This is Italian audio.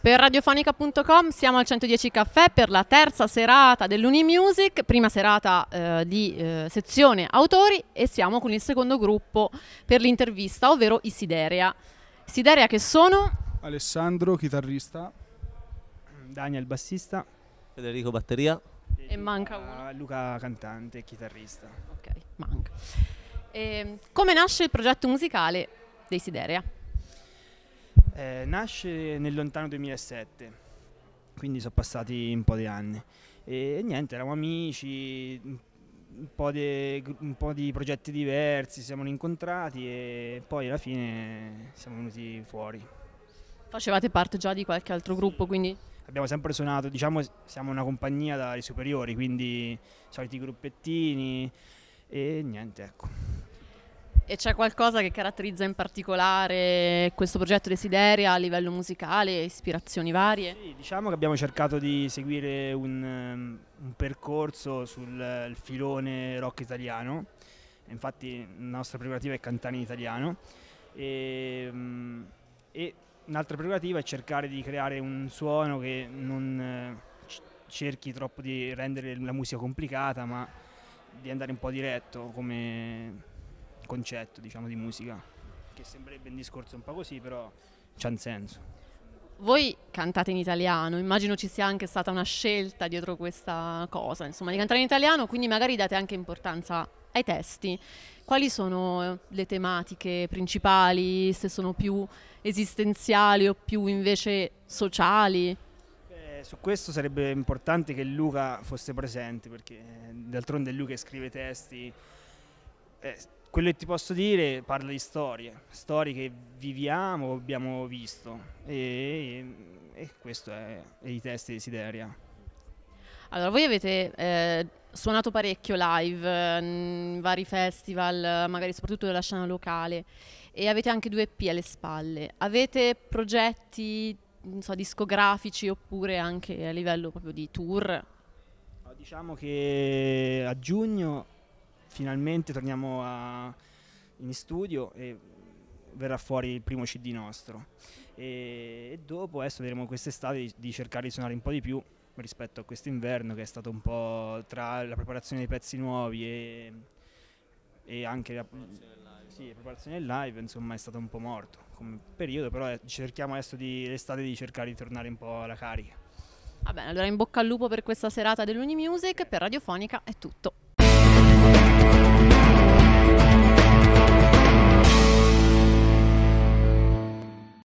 Per radiofonica.com siamo al 110 Caffè per la terza serata dell'Unimusic, prima serata eh, di eh, sezione autori e siamo con il secondo gruppo per l'intervista, ovvero i Siderea. Siderea che sono? Alessandro, chitarrista. Daniel, bassista. Federico, batteria. E, e manca uno. Luca, cantante e chitarrista. Ok, manca. E, ehm, come nasce il progetto musicale dei Siderea? Eh, nasce nel lontano 2007, quindi sono passati un po' di anni. E, niente, eravamo amici, un po, di, un po, di, progetti diversi, siamo incontrati e poi alla fine siamo venuti fuori. Facevate parte già di qualche altro gruppo, quindi? Abbiamo sempre suonato, diciamo siamo una compagnia dai superiori, quindi soliti gruppettini e niente, ecco. E c'è qualcosa che caratterizza in particolare questo progetto Desideria a livello musicale, ispirazioni varie? Sì, diciamo che abbiamo cercato di seguire un, ehm, un percorso sul filone rock italiano, infatti la nostra prerogativa è cantare in italiano e, ehm, e un'altra prerogativa è cercare di creare un suono che non eh, cerchi troppo di rendere la musica complicata ma di andare un po' diretto come concetto diciamo, di musica, che sembrerebbe un discorso un po' così, però c'ha un senso. Voi cantate in italiano, immagino ci sia anche stata una scelta dietro questa cosa, insomma, di cantare in italiano, quindi magari date anche importanza ai testi. Quali sono eh, le tematiche principali, se sono più esistenziali o più invece sociali? Eh, su questo sarebbe importante che Luca fosse presente, perché eh, d'altronde è lui che scrive testi. Eh, quello che ti posso dire parla di storie, storie che viviamo, abbiamo visto e, e questo è, è i testi desideria. Allora, voi avete eh, suonato parecchio live mm, in vari festival, magari soprattutto della scena locale, e avete anche due EP alle spalle. Avete progetti so, discografici oppure anche a livello proprio di tour? Diciamo che a giugno finalmente torniamo a, in studio e verrà fuori il primo CD nostro. E, e dopo adesso vedremo quest'estate di, di, cercare di suonare un po' di più rispetto a quest'inverno che è stato un po' tra la preparazione dei pezzi nuovi e, e anche la preparazione, live, sì, la preparazione live, insomma è stato un po' morto come periodo, però eh, cerchiamo adesso di l'estate di cercare di tornare un po' alla carica. Va bene, allora in bocca al lupo per questa serata dell'Unimusic, per Radiofonica è tutto.